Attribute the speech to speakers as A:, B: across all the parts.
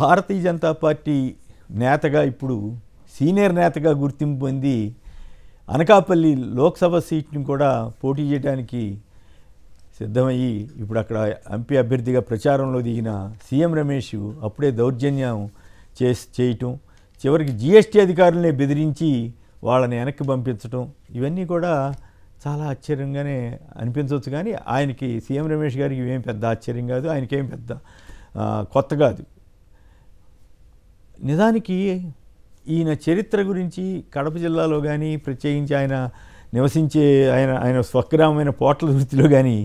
A: భారతీయ Janata party నేతగా ఇప్పుడు senior నేతగా గుర్తింపు పొంది అనకాపల్లి లోక్సభ సీట్ని కూడా పోటీ చేయడానికి సిద్ధమయ్యి ఇప్పుడు అక్కడ ఎంపీ అభ్యర్థిగా ప్రచారంలో దిగిన సీఎం రమేష్ అప్పుడే దౌర్జన్యం చే చేయటం చివరికి జిఎస్టీ అధికారులనే బెదిరించి వాళ్ళని వెనక్కి పంపించడం ఇవన్నీ కూడా చాలా ఆశ్చర్యంగానే అనిపించవచ్చు కానీ ఆయనకి సీఎం రమేష్ గారికి ఏం పెద్ద ఆశ్చర్యం కాదు ఆయనకేం పెద్ద కొత్త కాదు నిజానికి ఈయన చరిత్ర గురించి కడప జిల్లాలో కానీ ప్రత్యేకించి ఆయన నివసించే ఆయన ఆయన స్వగ్రామైన పోట్ల వృత్తిలో కానీ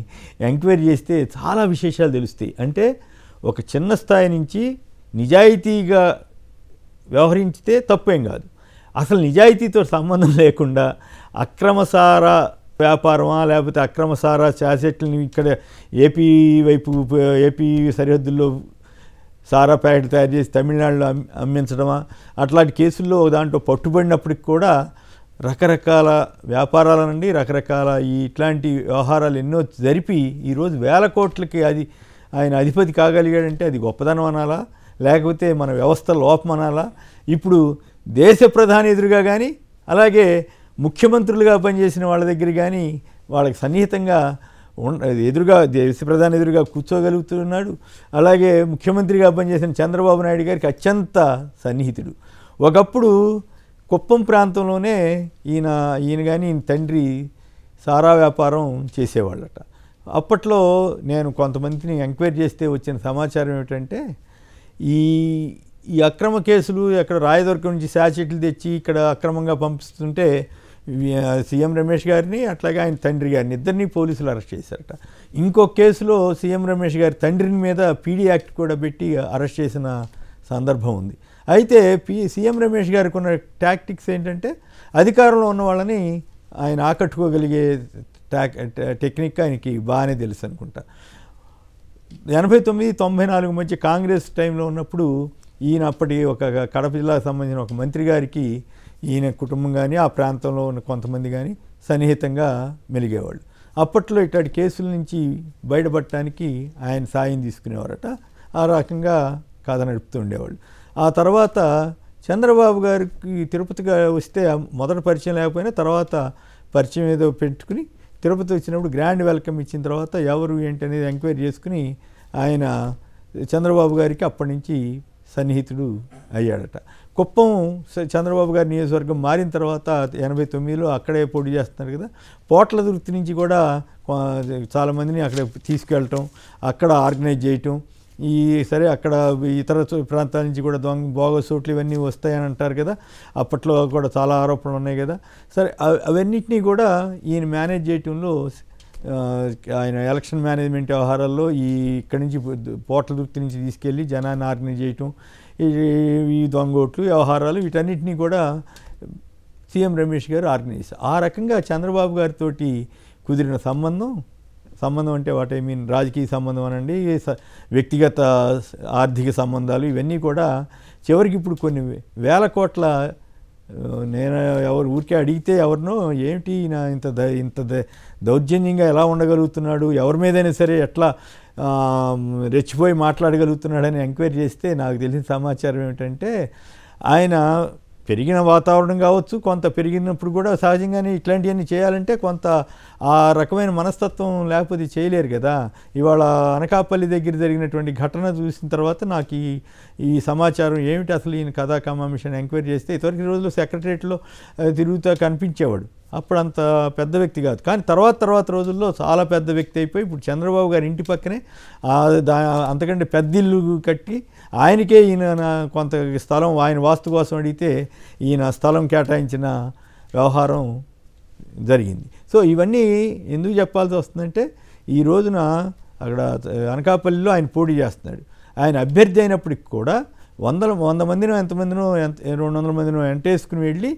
A: ఎంక్వైరీ చేస్తే చాలా విశేషాలు తెలుస్తాయి అంటే ఒక చిన్న స్థాయి నుంచి నిజాయితీగా వ్యవహరించితే తప్పేం కాదు అసలు నిజాయితీతో సంబంధం లేకుండా అక్రమసార వ్యాపారమా లేకపోతే అక్రమసార చాసెట్లని ఇక్కడ ఏపీ వైపు ఏపీ సరిహద్దుల్లో సారా ప్యాకెట్ తయారు చేసి తమిళనాడులో అమ్మించడమా అట్లాంటి కేసుల్లో దాంట్లో పట్టుబడినప్పటికి కూడా రకరకాల వ్యాపారాల నుండి రకరకాల ఈ ఇట్లాంటి వ్యవహారాలు ఎన్నో జరిపి ఈరోజు వేల కోట్లకి అది ఆయన అధిపతి కాగలిగాడంటే అది గొప్పదనం అనాలా లేకపోతే మన వ్యవస్థ లోపం అనాలా ఇప్పుడు దేశ ప్రధాని ఎదురుగా కానీ అలాగే ముఖ్యమంత్రులుగా పనిచేసిన వాళ్ళ దగ్గర కానీ వాళ్ళకి సన్నిహితంగా ఎదురుగా దేశ ప్రధాని ఎదురుగా కూర్చోగలుగుతున్నాడు అలాగే ముఖ్యమంత్రిగా పనిచేసిన చంద్రబాబు నాయుడు గారికి అత్యంత సన్నిహితుడు ఒకప్పుడు కుప్పం ప్రాంతంలోనే ఈయన ఈయన కానీ ఈయన తండ్రి సారా వ్యాపారం చేసేవాళ్ళట అప్పట్లో నేను కొంతమందిని ఎంక్వైరీ చేస్తే వచ్చిన సమాచారం ఏమిటంటే ఈ ఈ అక్రమ కేసులు ఎక్కడ రాయదుర్గం నుంచి శాచెట్లు తెచ్చి ఇక్కడ అక్రమంగా పంపిస్తుంటే సీఎం రమేష్ గారిని అట్లాగే ఆయన తండ్రి గారిని ఇద్దరిని పోలీసులు అరెస్ట్ చేశారట ఇంకో కేసులో సీఎం రమేష్ గారి తండ్రిని మీద పీడీ యాక్ట్ కూడా పెట్టి అరెస్ట్ చేసిన సందర్భం ఉంది అయితే పీ సీఎం రమేష్ గారికి ఉన్న టాక్టిక్స్ ఏంటంటే అధికారంలో ఉన్న వాళ్ళని ఆయన ఆకట్టుకోగలిగే టాక్ టెక్నిక్ ఆయనకి బాగానే తెలుసు అనుకుంటా ఎనభై తొమ్మిది తొంభై నాలుగు మధ్య కాంగ్రెస్ టైంలో ఉన్నప్పుడు ఈయన అప్పటి ఒక కడప జిల్లాకు సంబంధించిన ఒక మంత్రి గారికి ఈయన కుటుంబం కానీ ఆ ప్రాంతంలో ఉన్న కొంతమంది కానీ సన్నిహితంగా మెలిగేవాళ్ళు అప్పట్లో ఇట్లాంటి కేసుల నుంచి బయటపడటానికి ఆయన సాయం తీసుకునేవారట ఆ రకంగా కథ నడుపుతూ ఉండేవాళ్ళు ఆ తర్వాత చంద్రబాబు గారికి తిరుపతిగా వస్తే మొదట పరిచయం లేకపోయినా తర్వాత పరిచయం ఏదో పెట్టుకుని తిరుపతి వచ్చినప్పుడు గ్రాండ్ వెల్కమ్ ఇచ్చిన తర్వాత ఎవరు ఏంటి అనేది ఎంక్వైరీ చేసుకుని ఆయన చంద్రబాబు గారికి అప్పటి నుంచి సన్నిహితుడు అయ్యాడట కుప్పం చంద్రబాబు గారి నియోజకవర్గం మారిన తర్వాత ఎనభై తొమ్మిదిలో అక్కడే పోటీ చేస్తున్నారు కదా పోట్ల వృత్తి నుంచి కూడా చాలామందిని అక్కడ తీసుకెళ్ళటం అక్కడ ఆర్గనైజ్ చేయటం ఈ సరే అక్కడ ఇతర ప్రాంతాల నుంచి కూడా దొంగ చోట్లు ఇవన్నీ వస్తాయని అంటారు కదా అప్పట్లో కూడా చాలా ఆరోపణలు ఉన్నాయి కదా సరే అవన్నింటినీ కూడా ఈయన మేనేజ్ చేయటంలో ఆయన ఎలక్షన్ మేనేజ్మెంట్ వ్యవహారాల్లో ఈ ఇక్కడి నుంచి పోర్టల్ దృప్తి నుంచి తీసుకెళ్ళి జనాన్ని ఆర్గనైజ్ చేయటం ఈ దొంగోట్లు వ్యవహారాలు వీటన్నిటినీ కూడా సీఎం రమేష్ గారు ఆర్గనైజ్ ఆ రకంగా చంద్రబాబు గారితో కుదిరిన సంబంధం సంబంధం అంటే వాట్ ఐ మీన్ రాజకీయ సంబంధం అనండి వ్యక్తిగత ఆర్థిక సంబంధాలు ఇవన్నీ కూడా చివరికి ఇప్పుడు కొన్ని వేల కోట్ల నేను ఎవరు ఊరికే అడిగితే ఎవరినో ఏమిటి నా ఇంత ద ఇంత దౌర్జన్యంగా ఎలా ఉండగలుగుతున్నాడు ఎవరి మీదైనా సరే ఎట్లా రెచ్చిపోయి మాట్లాడగలుగుతున్నాడని ఎంక్వైరీ చేస్తే నాకు తెలిసిన సమాచారం ఏమిటంటే ఆయన పెరిగిన వాతావరణం కావచ్చు కొంత పెరిగినప్పుడు కూడా సహజంగానే ఇట్లాంటివన్నీ చేయాలంటే కొంత ఆ రకమైన మనస్తత్వం లేకపోతే చేయలేరు కదా ఇవాళ అనకాపల్లి దగ్గర జరిగినటువంటి ఘటన చూసిన తర్వాత నాకు ఈ ఈ సమాచారం ఏమిటి అసలు ఈయన కథా మిషన్ ఎంక్వైరీ చేస్తే ఇతరకి రోజుల్లో సెక్రటరేట్లో తిరుగుతూ కనిపించేవాడు అప్పుడు అంత పెద్ద వ్యక్తి కాదు కానీ తర్వాత తర్వాత రోజుల్లో చాలా పెద్ద వ్యక్తి అయిపోయి ఇప్పుడు చంద్రబాబు గారి ఇంటి పక్కనే అంతకంటే పెద్ద ఇల్లు కట్టి ఆయనకే ఈయన కొంత స్థలం ఆయన వాస్తు కోసం అడిగితే ఈయన స్థలం కేటాయించిన వ్యవహారం జరిగింది సో ఇవన్నీ ఎందుకు చెప్పాల్సి వస్తుందంటే ఈ రోజున అక్కడ అనకాపల్లిలో ఆయన పోటీ చేస్తున్నాడు ఆయన అభ్యర్థి అయినప్పటికి కూడా వందల వంద మందినో ఎంతమందినో ఎంత రెండు వందల మందినో ఎంటేసుకుని వెళ్ళి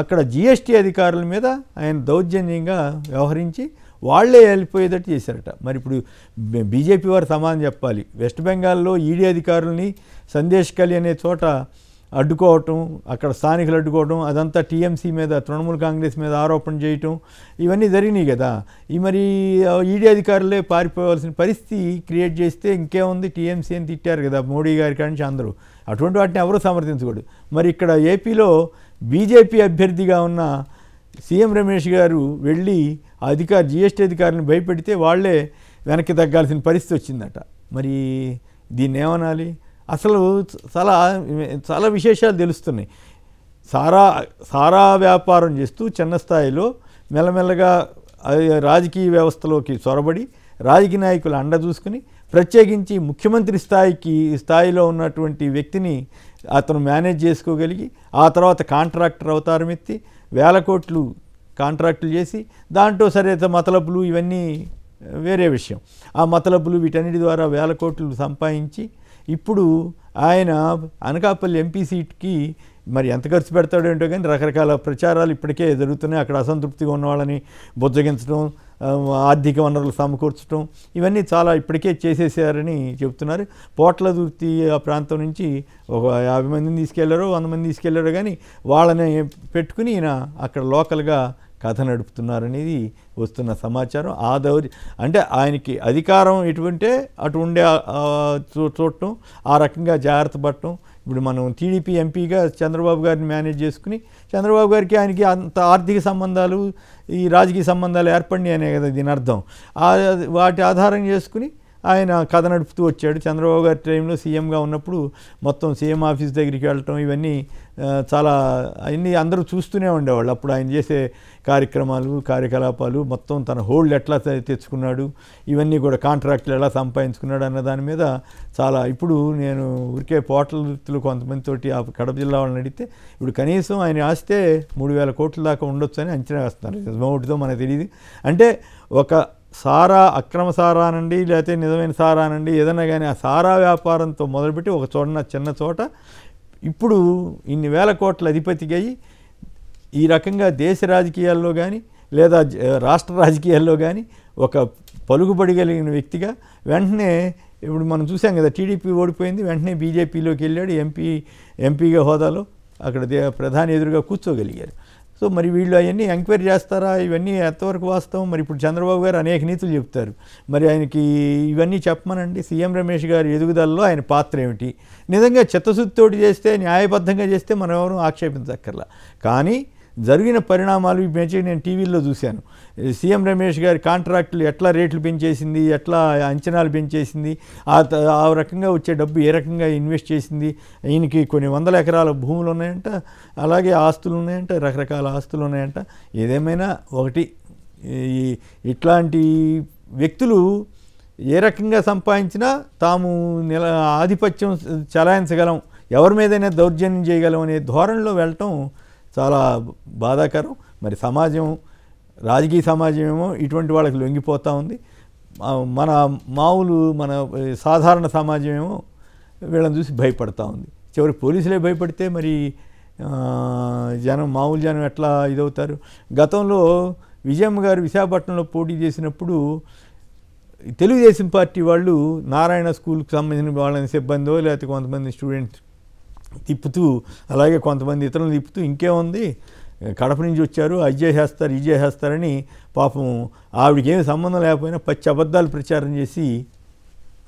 A: అక్కడ జిఎస్టీ అధికారుల మీద ఆయన దౌర్జన్యంగా వ్యవహరించి వాళ్లే వెళ్ళిపోయేటట్టు చేశారట మరి ఇప్పుడు బీజేపీ వారు సమానం చెప్పాలి వెస్ట్ బెంగాల్లో ఈడీ అధికారుల్ని సందేశ్ కలి అనే చోట అడ్డుకోవటం అక్కడ స్థానికులు అడ్డుకోవటం అదంతా టీఎంసీ మీద తృణమూల్ కాంగ్రెస్ మీద ఆరోపణ చేయటం ఇవన్నీ జరిగినాయి కదా ఈ మరి ఈడీ e అధికారులే పారిపోవాల్సిన పరిస్థితి క్రియేట్ చేస్తే ఇంకేముంది టీఎంసీ అని తిట్టారు కదా మోడీ గారి కానీ అందరూ అటువంటి వాటిని ఎవరూ సమర్థించకూడదు మరి ఇక్కడ ఏపీలో బీజేపీ అభ్యర్థిగా ఉన్న సీఎం రమేష్ గారు వెళ్ళి అధికారి జిఎస్టీ అధికారిని భయపెడితే వాళ్లే వెనక్కి తగ్గాల్సిన పరిస్థితి వచ్చిందట మరి దీన్ని ఏమనాలి అసలు చాలా చాలా విశేషాలు తెలుస్తున్నాయి సారా సారా వ్యాపారం చేస్తూ చిన్న స్థాయిలో మెల్లమెల్లగా రాజకీయ వ్యవస్థలోకి చొరబడి రాజకీయ నాయకులు అండ చూసుకుని ప్రత్యేకించి ముఖ్యమంత్రి స్థాయికి స్థాయిలో ఉన్నటువంటి వ్యక్తిని అతను మేనేజ్ చేసుకోగలిగి ఆ తర్వాత కాంట్రాక్టర్ అవతారం ఎత్తి వేల కోట్లు కాంట్రాక్టులు చేసి దాంట్లో సరే మతలబులు ఇవన్నీ వేరే విషయం ఆ మతలబులు వీటన్నిటి ద్వారా వేల కోట్లు సంపాదించి ఇప్పుడు ఆయన అనకాపల్లి ఎంపీ సీట్కి మరి ఎంత ఖర్చు పెడతాడో ఏంటో కానీ రకరకాల ప్రచారాలు ఇప్పటికే జరుగుతున్నాయి అక్కడ అసంతృప్తిగా ఉన్న వాళ్ళని బుజ్జగించడం ఆర్థిక వనరులు సమకూర్చడం ఇవన్నీ చాలా ఇప్పటికే చేసేసారని చెప్తున్నారు దుర్తి ఆ ప్రాంతం నుంచి ఒక యాభై మందిని తీసుకెళ్లారో వంద మంది తీసుకెళ్లారో కానీ వాళ్ళని పెట్టుకుని ఈయన అక్కడ లోకల్గా కథ నడుపుతున్నారనేది వస్తున్న సమాచారం ఆ దౌర్య అంటే ఆయనకి అధికారం ఎటువంటే అటు ఉండే చూడటం ఆ రకంగా జాగ్రత్త పడటం ఇప్పుడు మనం టీడీపీ ఎంపీగా చంద్రబాబు గారిని మేనేజ్ చేసుకుని చంద్రబాబు గారికి ఆయనకి అంత ఆర్థిక సంబంధాలు ఈ రాజకీయ సంబంధాలు ఏర్పడినాయి అనే కదా దీని అర్థం వాటి ఆధారం చేసుకుని ఆయన కథ నడుపుతూ వచ్చాడు చంద్రబాబు గారి టైంలో సీఎంగా ఉన్నప్పుడు మొత్తం సీఎం ఆఫీస్ దగ్గరికి వెళ్ళటం ఇవన్నీ చాలా అన్నీ అందరూ చూస్తూనే ఉండేవాళ్ళు అప్పుడు ఆయన చేసే కార్యక్రమాలు కార్యకలాపాలు మొత్తం తన హోల్డ్ ఎట్లా తెచ్చుకున్నాడు ఇవన్నీ కూడా కాంట్రాక్ట్లు ఎలా సంపాదించుకున్నాడు అన్న దాని మీద చాలా ఇప్పుడు నేను ఊరికే పోటలు కొంతమందితోటి ఆ కడప జిల్లా వాళ్ళని అడిగితే ఇప్పుడు కనీసం ఆయన ఆస్తే మూడు వేల కోట్ల దాకా ఉండొచ్చు అని అంచనా వేస్తున్నారు ఒకటితో మనకు తెలియదు అంటే ఒక సారా అక్రమ సారా లేకపోతే నిజమైన సారా ఏదైనా కానీ ఆ సారా వ్యాపారంతో మొదలుపెట్టి ఒక చోట చిన్న చోట ఇప్పుడు ఇన్ని వేల కోట్ల అధిపతికి అయ్యి ఈ రకంగా దేశ రాజకీయాల్లో కానీ లేదా రాష్ట్ర రాజకీయాల్లో కానీ ఒక పలుకుబడి కలిగిన వ్యక్తిగా వెంటనే ఇప్పుడు మనం చూసాం కదా టీడీపీ ఓడిపోయింది వెంటనే బీజేపీలోకి వెళ్ళాడు ఎంపీ ఎంపీగా హోదాలో అక్కడ ప్రధాని ఎదురుగా కూర్చోగలిగారు సో మరి వీళ్ళు అవన్నీ ఎంక్వైరీ చేస్తారా ఇవన్నీ ఎంతవరకు వాస్తవం మరి ఇప్పుడు చంద్రబాబు గారు అనేక నీతులు చెప్తారు మరి ఆయనకి ఇవన్నీ చెప్పమనండి సీఎం రమేష్ గారి ఎదుగుదలలో ఆయన పాత్ర ఏమిటి నిజంగా చిత్తశుద్ధితోటి చేస్తే న్యాయబద్ధంగా చేస్తే మనం ఎవరూ ఆక్షేపించక్కర్లా కానీ జరిగిన పరిణామాలు ఈ మధ్య నేను టీవీల్లో చూశాను సీఎం రమేష్ గారి కాంట్రాక్టులు ఎట్లా రేట్లు పెంచేసింది ఎట్లా అంచనాలు పెంచేసింది ఆ ఆ రకంగా వచ్చే డబ్బు ఏ రకంగా ఇన్వెస్ట్ చేసింది ఈయనకి కొన్ని వందల ఎకరాల భూములు ఉన్నాయంట అలాగే ఆస్తులు ఉన్నాయంట రకరకాల ఆస్తులు ఉన్నాయంట ఏదేమైనా ఒకటి ఈ ఇట్లాంటి వ్యక్తులు ఏ రకంగా సంపాదించినా తాము నిల ఆధిపత్యం చలాయించగలం ఎవరి మీదైనా దౌర్జన్యం చేయగలం అనే ధోరణిలో వెళ్ళటం చాలా బాధాకరం మరి సమాజం రాజకీయ సమాజం ఏమో ఇటువంటి వాళ్ళకి లొంగిపోతూ ఉంది మన మామూలు మన సాధారణ సమాజం ఏమో వీళ్ళని చూసి భయపడతా ఉంది చివరి పోలీసులే భయపడితే మరి జనం మామూలు జనం ఎట్లా ఇదవుతారు గతంలో విజయమ్మ గారు విశాఖపట్నంలో పోటీ చేసినప్పుడు తెలుగుదేశం పార్టీ వాళ్ళు నారాయణ స్కూల్కి సంబంధించిన వాళ్ళని సిబ్బందో లేకపోతే కొంతమంది స్టూడెంట్స్ తిప్పుతూ అలాగే కొంతమంది ఇతరులు తిప్పుతూ ఇంకేముంది కడప నుంచి వచ్చారు అది చేసేస్తారు ఇది చేసేస్తారని పాపం ఆవిడకి ఏమి సంబంధం లేకపోయినా పచ్చి అబద్ధాలు ప్రచారం చేసి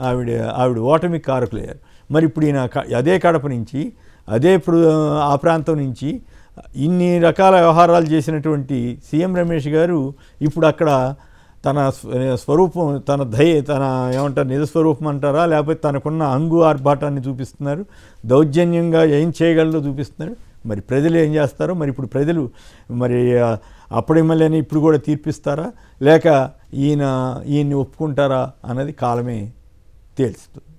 A: ఆవిడ ఆవిడ ఓటమి కారకులయ్యారు మరి ఇప్పుడు ఈయన అదే కడప నుంచి అదే ఇప్పుడు ఆ ప్రాంతం నుంచి ఇన్ని రకాల వ్యవహారాలు చేసినటువంటి సీఎం రమేష్ గారు ఇప్పుడు అక్కడ తన స్వరూపం తన దయ తన ఏమంటారు నిజస్వరూపం అంటారా లేకపోతే తనకున్న అంగు ఆర్భాటాన్ని చూపిస్తున్నారు దౌర్జన్యంగా ఏం చేయగలదో చూపిస్తున్నారు మరి ప్రజలు ఏం చేస్తారో మరి ఇప్పుడు ప్రజలు మరి అప్పుడేమలేని ఇప్పుడు కూడా తీర్పిస్తారా లేక ఈయన ఈయన్ని ఒప్పుకుంటారా అన్నది కాలమే తేల్చుతుంది